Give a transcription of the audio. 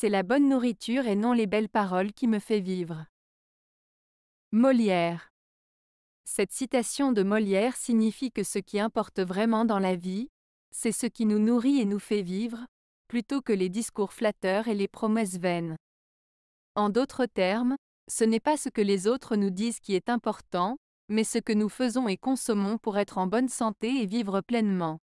c'est la bonne nourriture et non les belles paroles qui me fait vivre. Molière. Cette citation de Molière signifie que ce qui importe vraiment dans la vie, c'est ce qui nous nourrit et nous fait vivre, plutôt que les discours flatteurs et les promesses vaines. En d'autres termes, ce n'est pas ce que les autres nous disent qui est important, mais ce que nous faisons et consommons pour être en bonne santé et vivre pleinement.